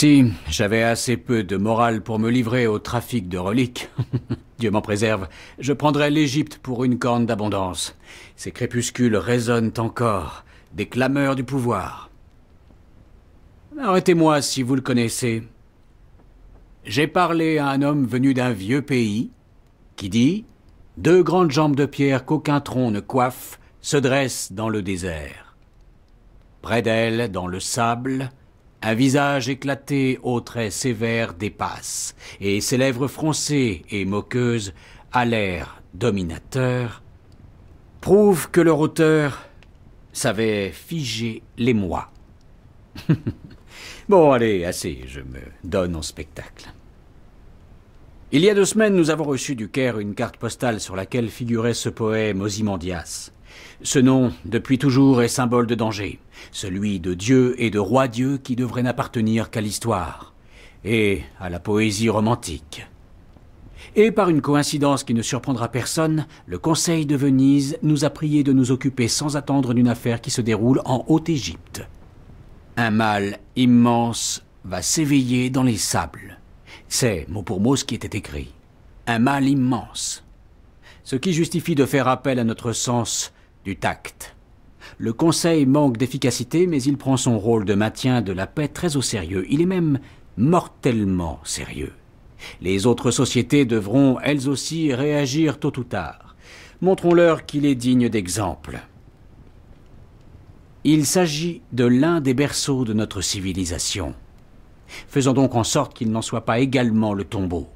Si, j'avais assez peu de morale pour me livrer au trafic de reliques. Dieu m'en préserve, je prendrais l'Égypte pour une corne d'abondance. Ces crépuscules résonnent encore, des clameurs du pouvoir. Arrêtez-moi si vous le connaissez. J'ai parlé à un homme venu d'un vieux pays qui dit « Deux grandes jambes de pierre qu'aucun tronc ne coiffe se dressent dans le désert. Près d'elles, dans le sable, un visage éclaté aux traits sévères dépasse, et ses lèvres froncées et moqueuses, à l'air dominateur, prouvent que leur auteur savait figer les mois. bon, allez, assez, je me donne en spectacle. Il y a deux semaines, nous avons reçu du Caire une carte postale sur laquelle figurait ce poème Ozymandias. Ce nom, depuis toujours, est symbole de danger, celui de Dieu et de roi Dieu qui devrait n'appartenir qu'à l'histoire, et à la poésie romantique. Et par une coïncidence qui ne surprendra personne, le Conseil de Venise nous a prié de nous occuper sans attendre d'une affaire qui se déroule en Haute-Égypte. Un mal immense va s'éveiller dans les sables. C'est, mot pour mot, ce qui était écrit. Un mal immense. Ce qui justifie de faire appel à notre sens du tact. Le Conseil manque d'efficacité, mais il prend son rôle de maintien de la paix très au sérieux. Il est même mortellement sérieux. Les autres sociétés devront, elles aussi, réagir tôt ou tard. Montrons-leur qu'il est digne d'exemple. Il s'agit de l'un des berceaux de notre civilisation. Faisons donc en sorte qu'il n'en soit pas également le tombeau.